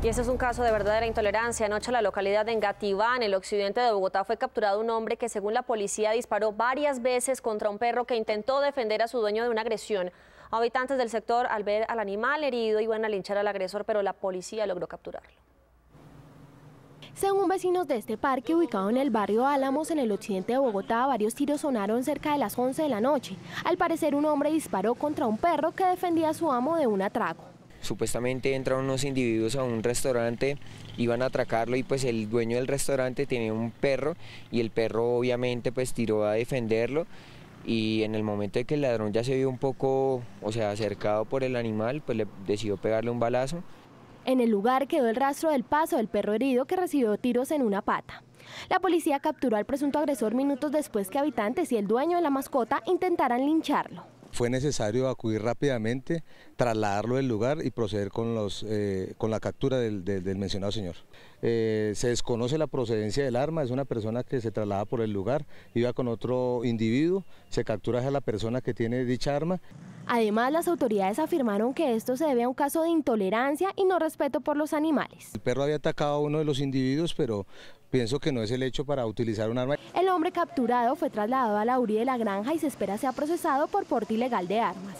Y ese es un caso de verdadera intolerancia. Anoche en la localidad de Engativá, en el occidente de Bogotá, fue capturado un hombre que, según la policía, disparó varias veces contra un perro que intentó defender a su dueño de una agresión. Habitantes del sector, al ver al animal herido, iban a linchar al agresor, pero la policía logró capturarlo. Según vecinos de este parque, ubicado en el barrio Álamos, en el occidente de Bogotá, varios tiros sonaron cerca de las 11 de la noche. Al parecer, un hombre disparó contra un perro que defendía a su amo de un atraco. Supuestamente entran unos individuos a un restaurante, iban a atracarlo y pues el dueño del restaurante tenía un perro y el perro obviamente pues tiró a defenderlo y en el momento de que el ladrón ya se vio un poco, o sea, acercado por el animal, pues le decidió pegarle un balazo. En el lugar quedó el rastro del paso del perro herido que recibió tiros en una pata. La policía capturó al presunto agresor minutos después que habitantes y el dueño de la mascota intentaran lincharlo fue necesario acudir rápidamente, trasladarlo del lugar y proceder con, los, eh, con la captura del, mencionado señor. Eh, se desconoce la procedencia del arma, es una persona que se traslada por el lugar, iba con otro individuo, se captura a la persona que tiene dicha arma. Además, las autoridades afirmaron que esto se debe a un caso de intolerancia y no respeto por los animales. El perro había atacado a uno de los individuos, pero pienso que no es el hecho para utilizar un arma. El hombre capturado fue trasladado a la URI de la granja y se espera sea procesado por porte ilegal de armas.